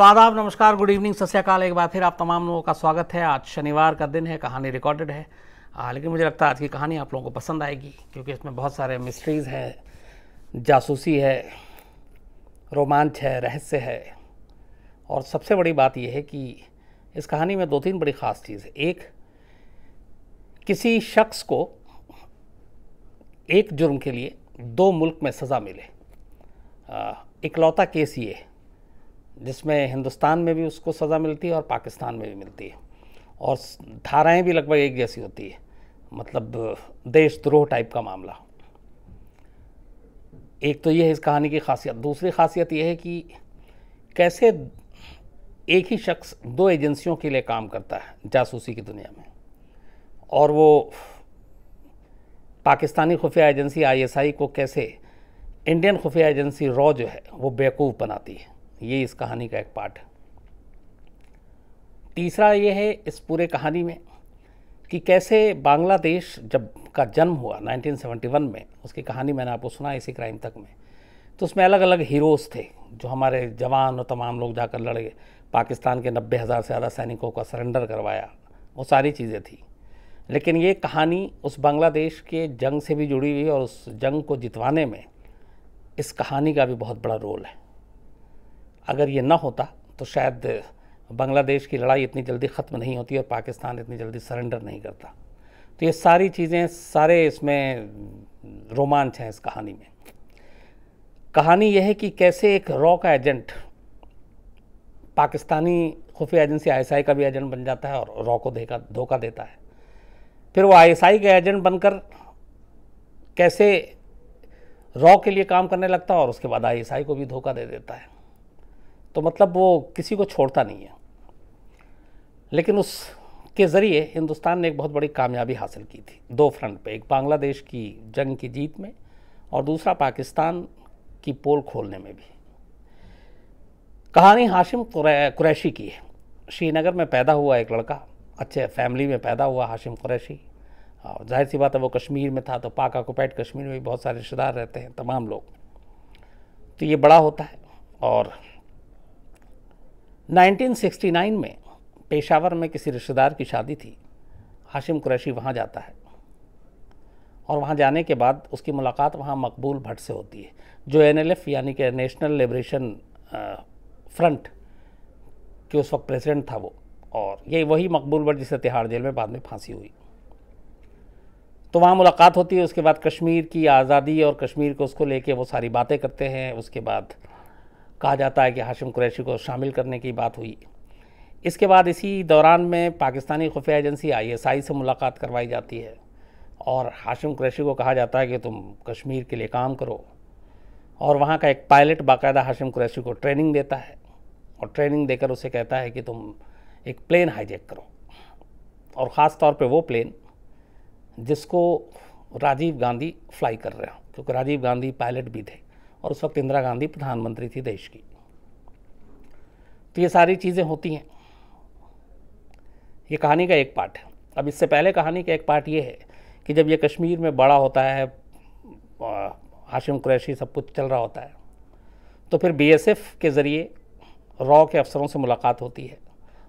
तो आदाब नमस्कार गुड इवनिंग सत्याकाल एक बार फिर आप तमाम लोगों का स्वागत है आज शनिवार का दिन है कहानी रिकॉर्डेड है आ, लेकिन मुझे लगता है आज की कहानी आप लोगों को पसंद आएगी क्योंकि इसमें बहुत सारे मिस्ट्रीज़ हैं जासूसी है रोमांच है रहस्य है और सबसे बड़ी बात यह है कि इस कहानी में दो तीन बड़ी ख़ास चीज़ है एक किसी शख्स को एक जुर्म के लिए दो मुल्क में सज़ा मिले इकलौता केस ये है जिसमें हिंदुस्तान में भी उसको सज़ा मिलती है और पाकिस्तान में भी मिलती है और धाराएं भी लगभग एक जैसी होती है मतलब देशद्रोह टाइप का मामला एक तो यह है इस कहानी की खासियत दूसरी खासियत यह है कि कैसे एक ही शख्स दो एजेंसियों के लिए काम करता है जासूसी की दुनिया में और वो पाकिस्तानी खुफिया एजेंसी आईएसआई को कैसे इंडियन खुफिया एजेंसी रॉ जो है वो बेवकूफ़ बनाती है ये इस कहानी का एक पार्ट है तीसरा ये है इस पूरे कहानी में कि कैसे बांग्लादेश जब का जन्म हुआ 1971 में उसकी कहानी मैंने आपको सुना इसी क्राइम तक में तो उसमें अलग अलग हीरोज़ थे जो हमारे जवान और तमाम लोग जाकर लड़े पाकिस्तान के नब्बे हज़ार से ज़्यादा सैनिकों का सरेंडर करवाया वो सारी चीज़ें थी लेकिन ये कहानी उस बांग्लादेश के जंग से भी जुड़ी हुई और उस जंग को जितवाने में इस कहानी का भी बहुत बड़ा रोल है अगर ये ना होता तो शायद बांग्लादेश की लड़ाई इतनी जल्दी ख़त्म नहीं होती और पाकिस्तान इतनी जल्दी सरेंडर नहीं करता तो ये सारी चीज़ें सारे इसमें रोमांच हैं इस कहानी में कहानी यह है कि कैसे एक रॉ का एजेंट पाकिस्तानी खुफिया एजेंसी आईएसआई का भी एजेंट बन जाता है और रॉ को देखा धोखा देता है फिर वो आईएसआई का एजेंट बनकर कैसे रॉ के लिए काम करने लगता है और उसके बाद आईएसआई को भी धोखा दे देता है तो मतलब वो किसी को छोड़ता नहीं है लेकिन उसके ज़रिए हिंदुस्तान ने एक बहुत बड़ी कामयाबी हासिल की थी दो फ्रंट पे एक बांग्लादेश की जंग की जीत में और दूसरा पाकिस्तान की पोल खोलने में भी कहानी हाशिम कुरैशी की है श्रीनगर में पैदा हुआ एक लड़का अच्छे फैमिली में पैदा हुआ हाशिम कुरैशी और जाहिर सी बात है वो कश्मीर में था तो पाक ऑक्यूपाइड कश्मीर में भी बहुत सारे रिश्तेदार रहते हैं तमाम लोग तो ये बड़ा होता है और 1969 में पेशावर में किसी रिश्तेदार की शादी थी हाशिम कुरैशी वहाँ जाता है और वहाँ जाने के बाद उसकी मुलाकात वहाँ मकबूल भट्ट से होती है जो एन यानी कि नेशनल लिब्रेशन फ्रंट के उस वक्त प्रेसिडेंट था वो और ये वही मकबूल भट्ट जिसे तिहाड़ जेल में बाद में फांसी हुई तो वहाँ मुलाकात होती है उसके बाद कश्मीर की आज़ादी और कश्मीर को उसको लेके वो सारी बातें करते हैं उसके बाद कहा जाता है कि हाशिम कुरैशी को शामिल करने की बात हुई इसके बाद इसी दौरान में पाकिस्तानी खुफिया एजेंसी आईएसआई से मुलाकात करवाई जाती है और हाशिम कुरैशी को कहा जाता है कि तुम कश्मीर के लिए काम करो और वहाँ का एक पायलट बाकायदा हाशिम कुरैशी को ट्रेनिंग देता है और ट्रेनिंग देकर उसे कहता है कि तुम एक प्लेन हाईजैक करो और ख़ास तौर पर वो प्लेन जिसको राजीव गांधी फ्लाई कर रहे हो क्योंकि राजीव गांधी पायलट भी थे और उस वक्त इंदिरा गांधी प्रधानमंत्री थी देश की तो ये सारी चीज़ें होती हैं ये कहानी का एक पार्ट है अब इससे पहले कहानी का एक पार्ट ये है कि जब ये कश्मीर में बड़ा होता है हाशिम कुरैशी सब कुछ चल रहा होता है तो फिर बीएसएफ के ज़रिए रॉ के अफसरों से मुलाकात होती है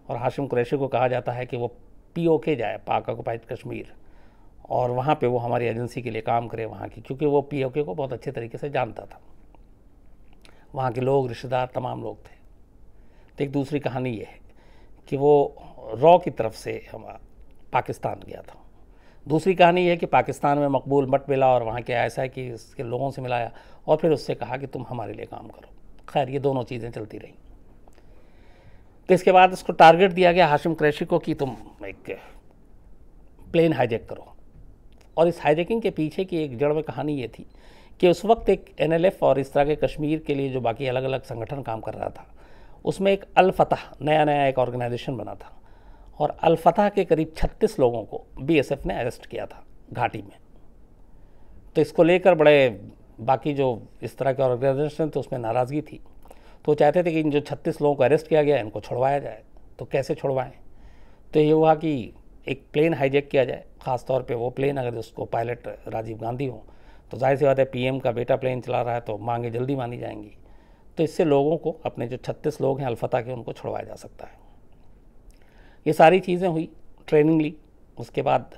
और हाशिम कुरैशी को कहा जाता है कि वो पीओके जाए पाक ऑक्युपाइड कश्मीर और वहाँ पे वो हमारी एजेंसी के लिए काम करे वहाँ की क्योंकि वो पीओके को बहुत अच्छे तरीके से जानता था वहाँ के लोग रिश्तेदार तमाम लोग थे तो एक दूसरी कहानी ये है कि वो रॉ की तरफ से हम पाकिस्तान गया था दूसरी कहानी है कि पाकिस्तान में मकबूल मट मिला और वहाँ के ऐसा है कि इसके लोगों से मिलाया और फिर उससे कहा कि तुम हमारे लिए काम करो खैर ये दोनों चीज़ें चलती रहीं तो इसके बाद उसको टारगेट दिया गया हाशिम क्रैशी को कि तुम एक प्लेन हाईजेक करो और इस हाईजेकिंग के पीछे की एक जड़ में कहानी ये थी कि उस वक्त एक एन और इस तरह के कश्मीर के लिए जो बाकी अलग अलग संगठन काम कर रहा था उसमें एक अलफतह नया नया एक ऑर्गेनाइजेशन बना था और अलफतह के करीब 36 लोगों को बीएसएफ ने अरेस्ट किया था घाटी में तो इसको लेकर बड़े बाकी जो इस तरह के ऑर्गेनाइजेशन थे उसमें नाराज़गी थी तो चाहते थे कि इन जो 36 लोगों को अरेस्ट किया गया इनको छुड़वाया जाए तो कैसे छुड़वाएं तो ये हुआ कि एक प्लेन हाईजैक किया जाए ख़ासतौर पर वो प्लेन अगर उसको पायलट राजीव गांधी हों तो जाहिर सी बात है पीएम का बेटा प्लेन चला रहा है तो मांगे जल्दी मानी जाएंगी तो इससे लोगों को अपने जो छत्तीस लोग हैं अल्फता के उनको छुड़वाया जा सकता है ये सारी चीज़ें हुई ट्रेनिंग ली उसके बाद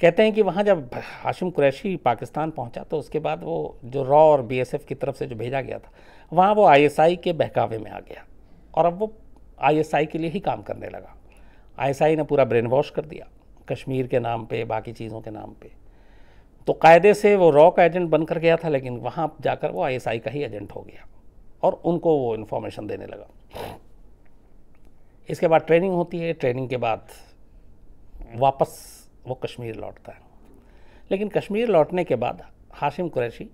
कहते हैं कि वहाँ जब हाशिम कुरैशी पाकिस्तान पहुँचा तो उसके बाद वो जो रॉ और बीएसएफ की तरफ से जो भेजा गया था वहाँ वो आईएसआई के बहकावे में आ गया और अब वो आईएसआई के लिए ही काम करने लगा आईएसआई ने पूरा ब्रेन वॉश कर दिया कश्मीर के नाम पे बाकी चीज़ों के नाम पे तो कायदे से वो रॉ का एजेंट बनकर गया था लेकिन वहाँ जाकर वो आईएसआई का ही एजेंट हो गया और उनको वो इन्फॉर्मेशन देने लगा इसके बाद ट्रेनिंग होती है ट्रेनिंग के बाद वापस वो कश्मीर लौटता है लेकिन कश्मीर लौटने के बाद हाशिम कुरैशी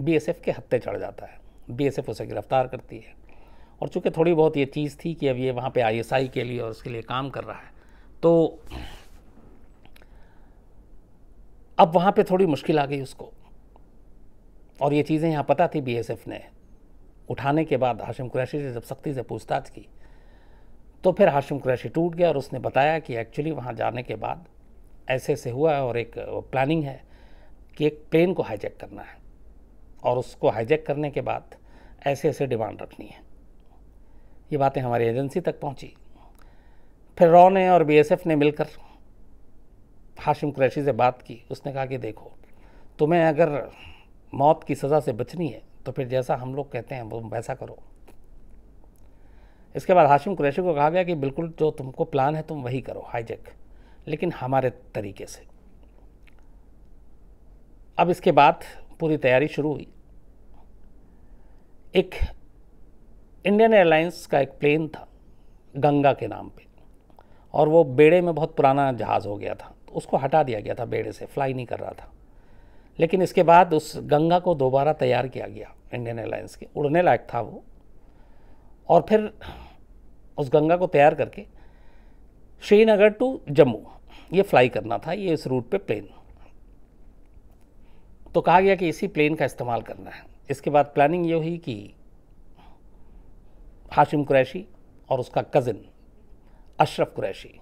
बीएसएफ के हत्ते चढ़ जाता है बीएसएफ उसे गिरफ्तार करती है और चूँकि थोड़ी बहुत ये चीज़ थी कि अब ये वहाँ पे आईएसआई के लिए और उसके लिए काम कर रहा है तो अब वहाँ पे थोड़ी मुश्किल आ गई उसको और ये चीज़ें यहाँ पता थी बीएसएफ ने उठाने के बाद हाशिम कुरैशी से जब सख्ती से पूछताछ की तो फिर हाशिम कुरैशी टूट गया और उसने बताया कि एक्चुअली वहाँ जाने के बाद ऐसे ऐसे हुआ है और एक प्लानिंग है कि एक प्लेन को हाईजैक करना है और उसको हाईजैक करने के बाद ऐसे ऐसे डिमांड रखनी है ये बातें हमारी एजेंसी तक पहुँची फिर रॉ ने और बीएसएफ ने मिलकर हाशिम क्रैशी से बात की उसने कहा कि देखो तुम्हें अगर मौत की सज़ा से बचनी है तो फिर जैसा हम लोग कहते हैं वो वैसा करो इसके बाद हाशिम क्रैशी को कहा गया कि बिल्कुल जो तुमको प्लान है तुम वही करो हाईजेक लेकिन हमारे तरीके से अब इसके बाद पूरी तैयारी शुरू हुई एक इंडियन एयरलाइंस का एक प्लेन था गंगा के नाम पे और वो बेड़े में बहुत पुराना जहाज़ हो गया था तो उसको हटा दिया गया था बेड़े से फ्लाई नहीं कर रहा था लेकिन इसके बाद उस गंगा को दोबारा तैयार किया गया इंडियन एयरलाइंस के उड़ने लायक था वो और फिर उस गंगा को तैयार करके श्रीनगर टू जम्मू ये फ्लाई करना था ये इस रूट पे प्लेन तो कहा गया कि इसी प्लेन का इस्तेमाल करना है इसके बाद प्लानिंग ये हुई कि हाशिम कुरैशी और उसका कज़िन अशरफ कुरैशी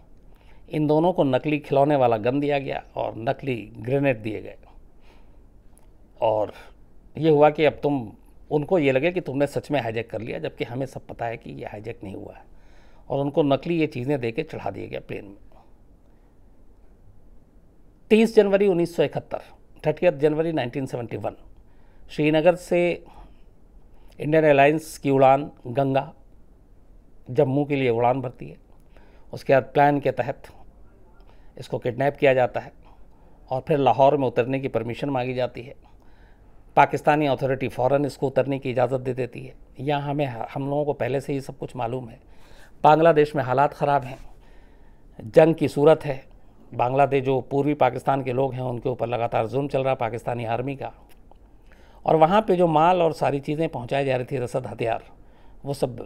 इन दोनों को नकली खिलौने वाला गन दिया गया और नकली ग्रेनेड दिए गए और ये हुआ कि अब तुम उनको ये लगे कि तुमने सच में हाईजैक कर लिया जबकि हमें सब पता है कि ये हाईजैक नहीं हुआ है और उनको नकली ये चीज़ें दे के चढ़ा दिया गया प्लेन में तीस जनवरी उन्नीस सौ इकहत्तर जनवरी 1971 श्रीनगर से इंडियन एयरलाइंस की उड़ान गंगा जम्मू के लिए उड़ान भरती है उसके बाद प्लान के तहत इसको किडनैप किया जाता है और फिर लाहौर में उतरने की परमिशन मांगी जाती है पाकिस्तानी अथॉरिटी फ़ौर इसको उतरने की इजाज़त दे देती है यहाँ हमें हम लोगों को पहले से ही सब कुछ मालूम है बांग्लादेश में हालात ख़राब हैं जंग की सूरत है बांग्लादेश जो पूर्वी पाकिस्तान के लोग हैं उनके ऊपर लगातार जुल्म चल रहा पाकिस्तानी आर्मी का और वहाँ पे जो माल और सारी चीज़ें पहुँचाई जा रही थी रसद हथियार वो सब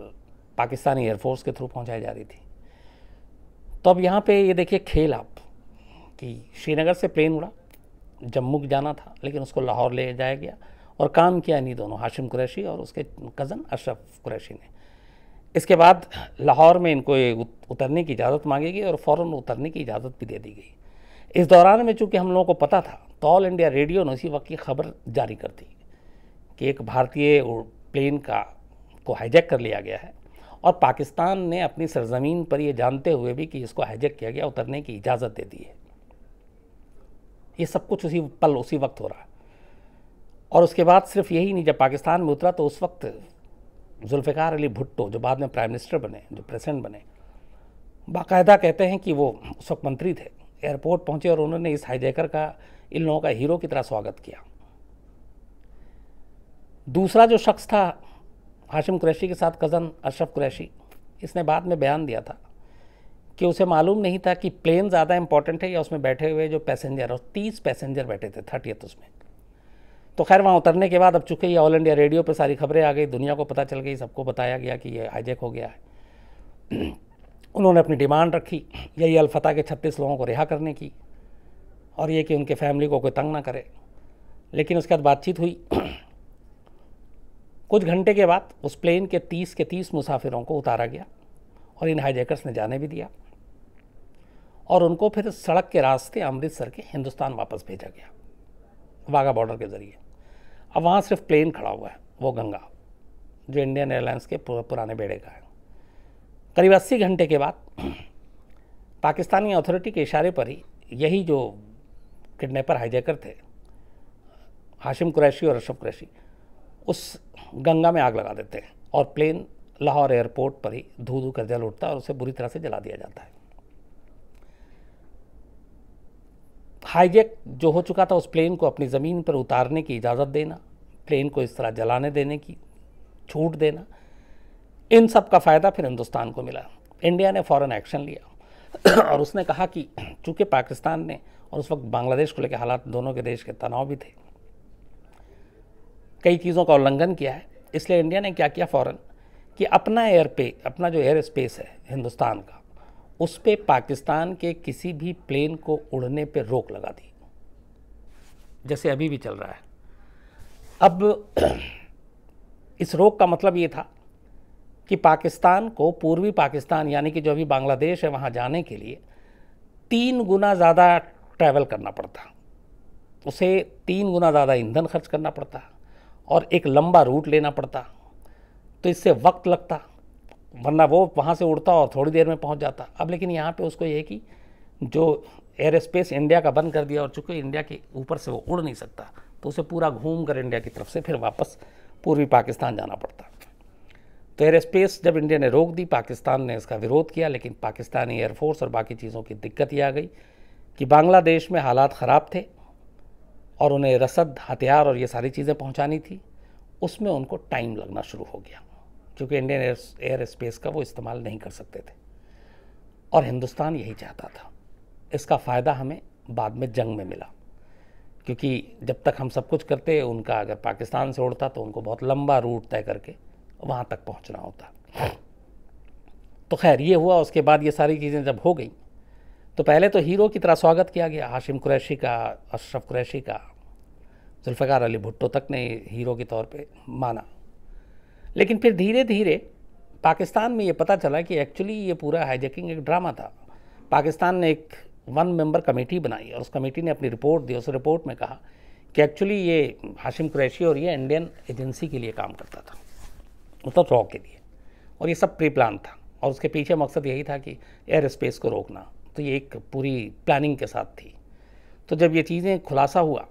पाकिस्तानी एयरफोर्स के थ्रू पहुँचाई जा रही थी तो अब यहाँ पे ये देखिए खेल आप कि श्रीनगर से प्लेन उड़ा जम्मू जाना था लेकिन उसको लाहौर ले जाया गया और काम किया नहीं दोनों हाशिम कुरैशी और उसके कज़न अशरफ कुरैशी ने इसके बाद लाहौर में इनको ये उतरने की इजाज़त मांगी गई और फ़ौर उतरने की इजाज़त भी दे दी गई इस दौरान में चूँकि हम लोगों को पता था तो ऑल इंडिया रेडियो ने उसी वक्त की खबर जारी कर दी कि एक भारतीय प्लेन का को हाईजैक कर लिया गया है और पाकिस्तान ने अपनी सरजमीन पर यह जानते हुए भी कि इसको हाईजेक किया गया उतरने की इजाज़त दे दी है ये सब कुछ उसी पल उसी वक्त हो रहा है और उसके बाद सिर्फ यही नहीं जब पाकिस्तान में उतरा तो उस वक्त जुल्फ़िकार अली भुट्टो जो बाद में प्राइम मिनिस्टर बने जो प्रेसिडेंट बने बाकायदा कहते हैं कि वो उस वक्त मंत्री थे एयरपोर्ट पहुंचे और उन्होंने इस हाईजैकर का इन लोगों का हीरो की तरह स्वागत किया दूसरा जो शख्स था हाशिम कुरैशी के साथ कज़न अशरफ कुरैशी इसने बाद में बयान दिया था कि उसे मालूम नहीं था कि प्लेन ज़्यादा इंपॉर्टेंट है या उसमें बैठे हुए जो पैसेंजर और तीस पैसेंजर बैठे थे थर्टियथ उसमें तो खैर वहाँ उतरने के बाद अब चुके ये ऑल इंडिया रेडियो पर सारी खबरें आ गई दुनिया को पता चल गई सबको बताया गया कि ये हाईजेक हो गया है उन्होंने अपनी डिमांड रखी यही अलफता के छत्तीस लोगों को रिहा करने की और ये कि उनके फैमिली को कोई तंग ना करे लेकिन उसके बाद बातचीत हुई कुछ घंटे के बाद उस प्लेन के तीस के तीस मुसाफिरों को उतारा गया और इन हाईजैकर्स ने जाने भी दिया और उनको फिर सड़क के रास्ते अमृतसर के हिंदुस्तान वापस भेजा गया वाघा बॉर्डर के ज़रिए अब वहाँ सिर्फ प्लेन खड़ा हुआ है वो गंगा जो इंडियन एयरलाइंस के पुराने बेड़े का है करीब अस्सी घंटे के बाद पाकिस्तानी अथॉरिटी के इशारे पर ही यही जो किडनेपर हाईजैकर थे हाशिम कुरैशी और अशरफ कुरैशी उस गंगा में आग लगा देते हैं और प्लेन लाहौर एयरपोर्ट पर ही धू धू कर जल उठता है और उसे बुरी तरह से जला दिया जाता है हाईजेक जो हो चुका था उस प्लेन को अपनी ज़मीन पर उतारने की इजाज़त देना प्लेन को इस तरह जलाने देने की छूट देना इन सब का फ़ायदा फिर हिंदुस्तान को मिला इंडिया ने फ़ौरन एक्शन लिया और उसने कहा कि चूँकि पाकिस्तान ने और उस वक्त बांग्लादेश को लेकर हालात दोनों के देश के तनाव भी थे कई चीज़ों का उल्लंघन किया है इसलिए इंडिया ने क्या किया फ़ौरन कि अपना एयर पे अपना जो एयर स्पेस है हिंदुस्तान का उस पर पाकिस्तान के किसी भी प्लेन को उड़ने पर रोक लगा दी जैसे अभी भी चल रहा है अब इस रोक का मतलब ये था कि पाकिस्तान को पूर्वी पाकिस्तान यानी कि जो अभी बांग्लादेश है वहाँ जाने के लिए तीन गुना ज़्यादा ट्रैवल करना पड़ता उसे तीन गुना ज़्यादा ईंधन खर्च करना पड़ता और एक लंबा रूट लेना पड़ता तो इससे वक्त लगता वरना वो वहाँ से उड़ता और थोड़ी देर में पहुँच जाता अब लेकिन यहाँ पे उसको ये कि जो एयर स्पेस इंडिया का बंद कर दिया और चूँकि इंडिया के ऊपर से वो उड़ नहीं सकता तो उसे पूरा घूम कर इंडिया की तरफ से फिर वापस पूर्वी पाकिस्तान जाना पड़ता तो एयर स्पेस जब इंडिया ने रोक दी पाकिस्तान ने इसका विरोध किया लेकिन पाकिस्तानी एयरफोर्स और बाकी चीज़ों की दिक्कत ये आ गई कि बांग्लादेश में हालात ख़राब थे और उन्हें रसद हथियार और ये सारी चीज़ें पहुंचानी थी उसमें उनको टाइम लगना शुरू हो गया क्योंकि इंडियन एयर एयर स्पेस का वो इस्तेमाल नहीं कर सकते थे और हिंदुस्तान यही चाहता था इसका फ़ायदा हमें बाद में जंग में मिला क्योंकि जब तक हम सब कुछ करते उनका अगर पाकिस्तान से उड़ता तो उनको बहुत लंबा रूट तय करके वहाँ तक पहुँचना होता तो खैर ये हुआ उसके बाद ये सारी चीज़ें जब हो गई तो पहले तो हीरो की तरह स्वागत किया गया हाशिम कुरैशी का अशरफ कुरैशी का जुल्फ़ार अली भुट्टो तक ने हीरो के तौर पे माना लेकिन फिर धीरे धीरे पाकिस्तान में ये पता चला कि एक्चुअली ये पूरा हाईजैकिंग एक ड्रामा था पाकिस्तान ने एक वन मेंबर कमेटी बनाई और उस कमेटी ने अपनी रिपोर्ट दी उस रिपोर्ट में कहा कि एक्चुअली ये हाशिम कुरैशी और ये इंडियन एजेंसी के लिए काम करता था मतलब रॉ के लिए और ये सब प्री प्लान था और उसके पीछे मकसद यही था कि एयर स्पेस को रोकना तो ये एक पूरी प्लानिंग के साथ थी तो जब ये चीज़ें खुलासा हुआ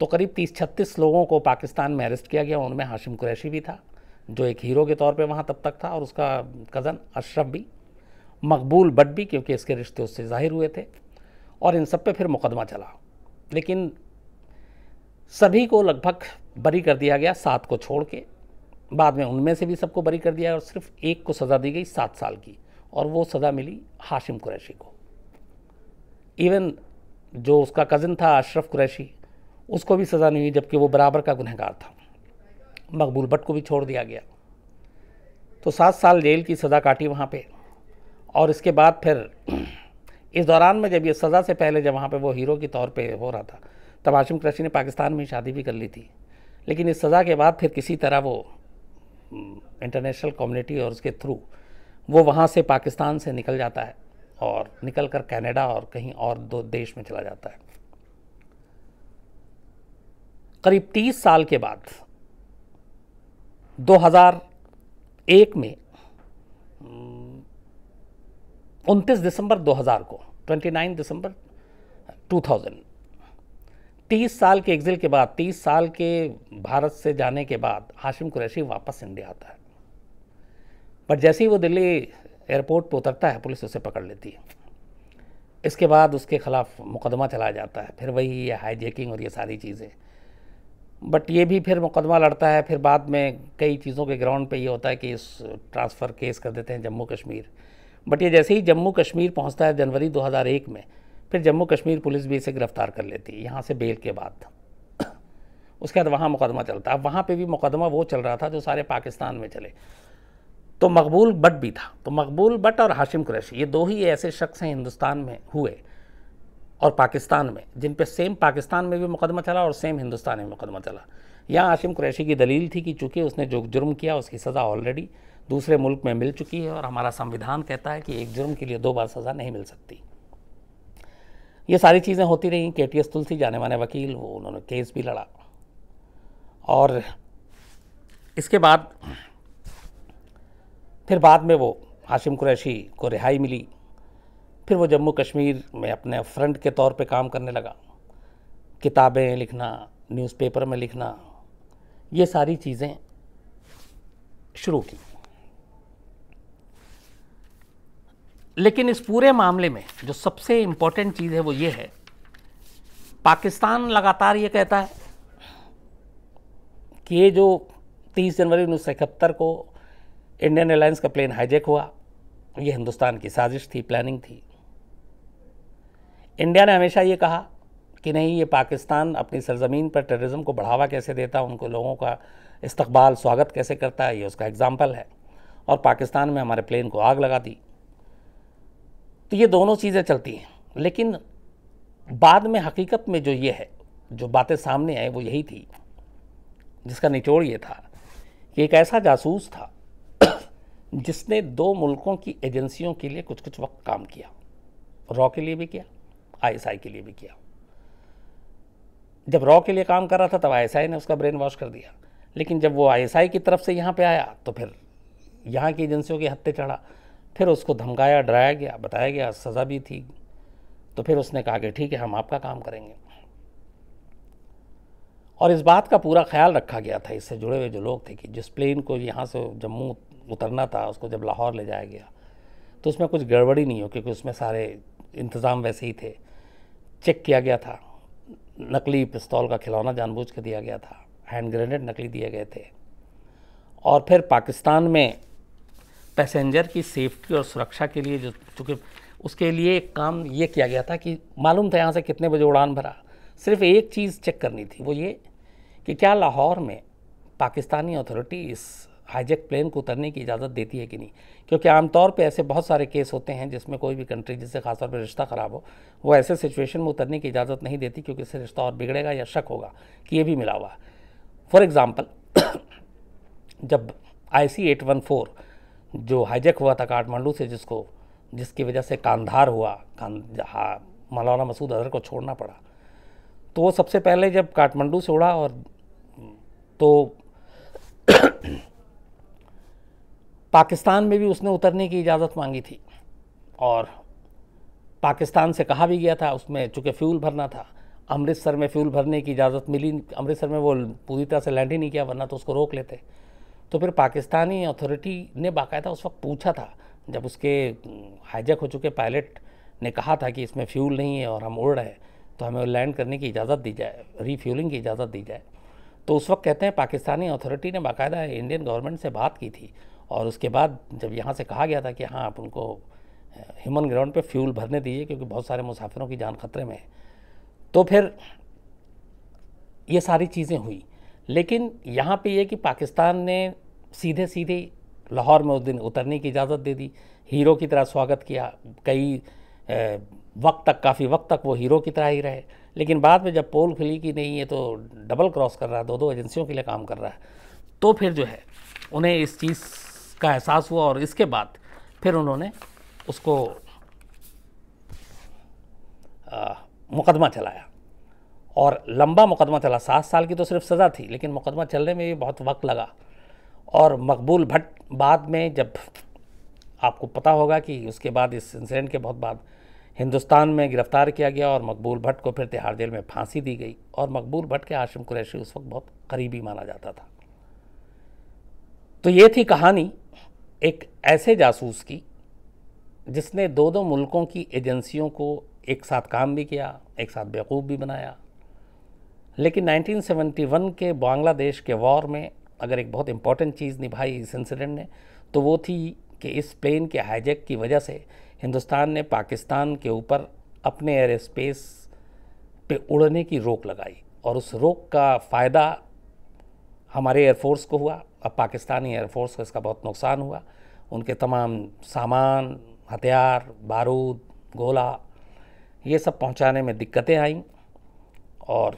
तो करीब तीस छत्तीस लोगों को पाकिस्तान में अरेस्ट किया गया उनमें हाशिम कुरैशी भी था जो एक हीरो के तौर पे वहाँ तब तक था और उसका कज़न अशरफ भी मकबूल बट भी क्योंकि इसके रिश्ते उससे जाहिर हुए थे और इन सब पे फिर मुकदमा चला लेकिन सभी को लगभग बरी कर दिया गया सात को छोड़ के बाद में उनमें से भी सबको बरी कर दिया और सिर्फ एक को सज़ा दी गई सात साल की और वो सज़ा मिली हाशिम कुरैशी को इवन जो उसका कज़न था अशरफ कुरैशी उसको भी सज़ा नहीं हुई जबकि वो बराबर का गुनहगार था मकबूल भट्ट को भी छोड़ दिया गया तो सात साल जेल की सज़ा काटी वहाँ पे और इसके बाद फिर इस दौरान में जब ये सज़ा से पहले जब वहाँ पे वो हीरो के तौर पे हो रहा था तब हाशिम कुरैशी ने पाकिस्तान में शादी भी कर ली थी लेकिन इस सज़ा के बाद फिर किसी तरह वो इंटरनेशनल कम्युनिटी हम्म, और उसके थ्रू वो वहाँ से पाकिस्तान से निकल जाता है और निकल कर कैनेडा और कहीं और दो देश में चला जाता है करीब तीस साल के बाद 2001 में उनतीस दिसंबर 2000 को 29 दिसंबर 2000 30 साल के एग्जिल के बाद 30 साल के भारत से जाने के बाद हाशिम कुरैशी वापस इंडिया आता है बट जैसे ही वो दिल्ली एयरपोर्ट पर उतरता है पुलिस उसे पकड़ लेती है इसके बाद उसके खिलाफ मुकदमा चलाया जाता है फिर वही ये हाईजेकिंग और ये सारी चीज़ें बट ये भी फिर मुकदमा लड़ता है फिर बाद में कई चीज़ों के ग्राउंड पे ये होता है कि इस ट्रांसफ़र केस कर देते हैं जम्मू कश्मीर बट ये जैसे ही जम्मू कश्मीर पहुंचता है जनवरी 2001 में फिर जम्मू कश्मीर पुलिस भी इसे गिरफ़्तार कर लेती है यहाँ से बेल के बाद उसके बाद वहाँ मुकदमा चलता है वहाँ पर भी मुकदमा वो चल रहा था जो सारे पाकिस्तान में चले तो मकबूल बट भी था तो मकबूल बट और हाशिम कुरैशी ये दो ही ऐसे शख्स हैं हिंदुस्तान में हुए और पाकिस्तान में जिन पे सेम पाकिस्तान में भी मुकदमा चला और सेम हिंदुस्तान में मुकदमा चला यहाँ हाशिम कुरैशी की दलील थी कि चूँकि उसने जो जुर्म किया उसकी सज़ा ऑलरेडी दूसरे मुल्क में मिल चुकी है और हमारा संविधान कहता है कि एक जुर्म के लिए दो बार सज़ा नहीं मिल सकती ये सारी चीज़ें होती रहीं के टी एस तुलसी जाने माने वकील वो उन्होंने केस भी लड़ा और इसके बाद फिर बाद में वो हाशिम कुरैशी को रिहाई मिली फिर वो जम्मू कश्मीर में अपने फ्रंट के तौर पे काम करने लगा किताबें लिखना न्यूज़पेपर में लिखना ये सारी चीज़ें शुरू की लेकिन इस पूरे मामले में जो सबसे इम्पोर्टेंट चीज़ है वो ये है पाकिस्तान लगातार ये कहता है कि ये जो 30 जनवरी उन्नीस को इंडियन एयरलाइंस का प्लेन हाईजेक हुआ ये हिंदुस्तान की साजिश थी प्लानिंग थी इंडिया ने हमेशा ये कहा कि नहीं ये पाकिस्तान अपनी सरजमीन पर टेररिज्म को बढ़ावा कैसे देता है उनको लोगों का इस्तबाल स्वागत कैसे करता है ये उसका एग्ज़ाम्पल है और पाकिस्तान में हमारे प्लेन को आग लगा दी तो ये दोनों चीज़ें चलती हैं लेकिन बाद में हकीकत में जो ये है जो बातें सामने आई वो यही थी जिसका निचोड़ ये था कि एक ऐसा जासूस था जिसने दो मुल्कों की एजेंसियों के लिए कुछ कुछ वक्त काम किया रॉ के लिए भी किया आईएसआई के लिए भी किया जब रॉ के लिए काम कर रहा था तब आईएसआई ने उसका ब्रेन वॉश कर दिया लेकिन जब वो आईएसआई की तरफ से यहाँ पे आया तो फिर यहाँ की एजेंसियों के हत्ते चढ़ा फिर उसको धमकाया डराया गया बताया गया सज़ा भी थी तो फिर उसने कहा कि ठीक है हम आपका काम करेंगे और इस बात का पूरा ख्याल रखा गया था इससे जुड़े हुए जो लोग थे कि जिस प्लेन को यहाँ से जम्मू उतरना था उसको जब लाहौर ले जाया गया तो उसमें कुछ गड़बड़ी नहीं हो क्योंकि उसमें सारे इंतज़ाम वैसे ही थे चेक किया गया था नकली पिस्तौल का खिलौना जानबूझ के दिया गया था हैंड ग्रेनेड नकली दिए गए थे और फिर पाकिस्तान में पैसेंजर की सेफ्टी और सुरक्षा के लिए जो चूँकि उसके लिए एक काम ये किया गया था कि मालूम था यहाँ से कितने बजे उड़ान भरा सिर्फ एक चीज़ चेक करनी थी वो ये कि क्या लाहौर में पाकिस्तानी अथॉरिटी इस हाईजेक प्लेन को उतरने की इजाज़त देती है कि नहीं क्योंकि आमतौर पर ऐसे बहुत सारे केस होते हैं जिसमें कोई भी कंट्री जिससे खासतौर पर रिश्ता ख़राब हो वो ऐसे सिचुएशन में उतरने की इजाज़त नहीं देती क्योंकि इससे रिश्ता और बिगड़ेगा या शक होगा कि ये भी मिला हुआ फॉर एग्ज़ाम्पल जब I C eight one four जो हाईजेक हुआ था काठमांडू से जिसको जिसकी वजह से कांधार हुआ कान मौलाना मसूद अजहर को छोड़ना पड़ा तो वो सबसे पहले जब काठमांडू से उड़ा और तो पाकिस्तान में भी उसने उतरने की इजाज़त मांगी थी और पाकिस्तान से कहा भी गया था उसमें चूँकि फ्यूल भरना था अमृतसर में फ्यूल भरने की इजाज़त मिली अमृतसर में वो पूरी तरह से लैंड ही नहीं किया वरना तो उसको रोक लेते तो फिर पाकिस्तानी अथॉरिटी ने बाकायदा उस वक्त पूछा था जब उसके हाईजैक हम्म, हो चुके पायलट ने कहा था कि इसमें फ्यूल नहीं है और हम उड़ रहे हैं तो हमें लैंड करने की इजाज़त दी जाए रीफ्यूलिंग की इजाज़त दी जाए तो उस वक्त कहते हैं पाकिस्तानी अथॉरिटी ने बाकायदा इंडियन गवर्नमेंट से बात की थी और उसके बाद जब यहाँ से कहा गया था कि हाँ आप उनको ह्यूमन ग्राउंड पे फ्यूल भरने दीजिए क्योंकि बहुत सारे मुसाफिरों की जान खतरे में है तो फिर ये सारी चीज़ें हुई लेकिन यहाँ पे ये कि पाकिस्तान ने सीधे सीधे लाहौर में उस दिन उतरने की इजाज़त दे दी हीरो की तरह स्वागत किया कई वक्त तक काफ़ी वक्त तक वो हीरो की तरह ही रहे लेकिन बाद में जब पोल खुली कि नहीं ये तो डबल क्रॉस कर रहा है दो दो एजेंसियों के लिए काम कर रहा है तो फिर जो है उन्हें इस चीज़ का एहसास हुआ और इसके बाद फिर उन्होंने उसको आ, मुकदमा चलाया और लंबा मुकदमा चला सात साल की तो सिर्फ सज़ा थी लेकिन मुकदमा चलने में भी बहुत वक्त लगा और मकबूल भट्ट बाद में जब आपको पता होगा कि उसके बाद इस इंसिडेंट के बहुत बाद हिंदुस्तान में गिरफ्तार किया गया और मकबूल भट्ट को फिर तिहाड़ जेल में फांसी दी गई और मकबूल भट्ट के आशम कुरैशी उस वक्त बहुत करीबी माना जाता था तो ये थी कहानी एक ऐसे जासूस की जिसने दो दो मुल्कों की एजेंसियों को एक साथ काम भी किया एक साथ बेवकूफ़ भी बनाया लेकिन 1971 के बांग्लादेश के वॉर में अगर एक बहुत इम्पॉर्टेंट चीज़ निभाई इस इंसिडेंट ने तो वो थी कि इस प्लेन के हाईजैक की वजह से हिंदुस्तान ने पाकिस्तान के ऊपर अपने एयर स्पेस पे उड़ने की रोक लगाई और उस रोक का फ़ायदा हमारे एयरफोर्स को हुआ अब पाकिस्तानी एयरफोर्स को इसका बहुत नुकसान हुआ उनके तमाम सामान हथियार बारूद गोला ये सब पहुंचाने में दिक्कतें आईं और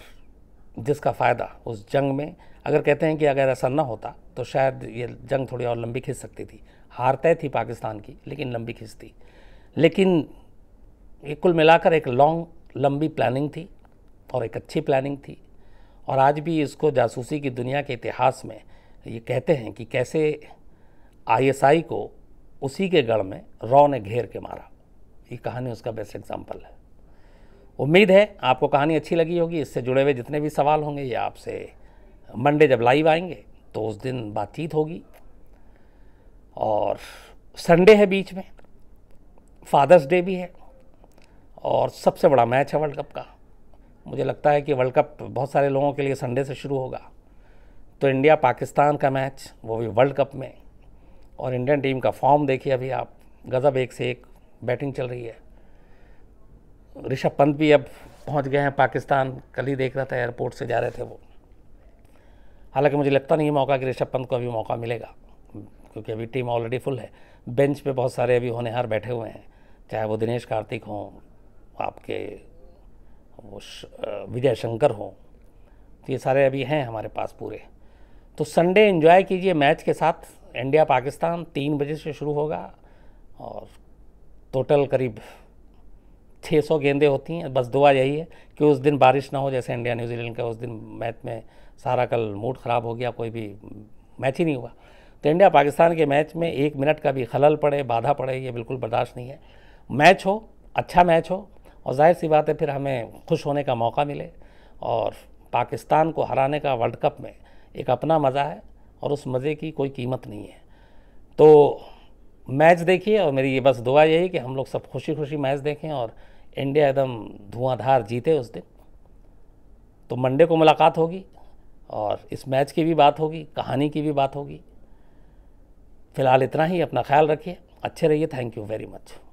जिसका फ़ायदा उस जंग में अगर कहते हैं कि अगर ऐसा ना होता तो शायद ये जंग थोड़ी और लंबी खींच सकती थी हार तय थी पाकिस्तान की लेकिन लंबी खींचती लेकिन ये कुल मिलाकर एक लॉन्ग लंबी प्लानिंग थी और एक अच्छी प्लानिंग थी और आज भी इसको जासूसी की दुनिया के इतिहास में ये कहते हैं कि कैसे आईएसआई को उसी के गढ़ में रॉ ने घेर के मारा ये कहानी उसका बेस्ट एग्जाम्पल है उम्मीद है आपको कहानी अच्छी लगी होगी इससे जुड़े हुए जितने भी सवाल होंगे ये आपसे मंडे जब लाइव आएंगे तो उस दिन बातचीत होगी और संडे है बीच में फादर्स डे भी है और सबसे बड़ा मैच है वर्ल्ड कप का मुझे लगता है कि वर्ल्ड कप बहुत सारे लोगों के लिए संडे से शुरू होगा तो इंडिया पाकिस्तान का मैच वो भी वर्ल्ड कप में और इंडियन टीम का फॉर्म देखिए अभी आप गज़ब एक से एक बैटिंग चल रही है ऋषभ पंत भी अब पहुंच गए हैं पाकिस्तान कल ही देख रहा था एयरपोर्ट से जा रहे थे वो हालांकि मुझे लगता नहीं है मौका कि ऋषभ पंत को अभी मौका मिलेगा क्योंकि अभी टीम ऑलरेडी फुल है बेंच पे बहुत सारे अभी होनहार बैठे हुए हैं चाहे वो दिनेश कार्तिक हों आपके विजय शंकर हों तो ये सारे अभी हैं हमारे पास पूरे तो संडे इन्जॉय कीजिए मैच के साथ इंडिया पाकिस्तान तीन बजे से शुरू होगा और टोटल करीब 600 गेंदें होती हैं बस दुआ यही है कि उस दिन बारिश ना हो जैसे इंडिया न्यूजीलैंड का उस दिन मैच में सारा कल मूड ख़राब हो गया कोई भी मैच ही नहीं हुआ तो इंडिया पाकिस्तान के मैच में एक मिनट का भी खलल पड़े बाधा पड़े ये बिल्कुल बर्दाश्त नहीं है मैच हो अच्छा मैच हो और जाहिर सी बात है फिर हमें खुश होने का मौका मिले और पाकिस्तान को हराने का वर्ल्ड कप में एक अपना मज़ा है और उस मज़े की कोई कीमत नहीं है तो मैच देखिए और मेरी ये बस दुआ यही कि हम लोग सब खुशी खुशी मैच देखें और इंडिया एकदम धुआंधार जीते उस दिन तो मंडे को मुलाकात होगी और इस मैच की भी बात होगी कहानी की भी बात होगी फ़िलहाल इतना ही अपना ख्याल रखिए अच्छे रहिए थैंक यू वेरी मच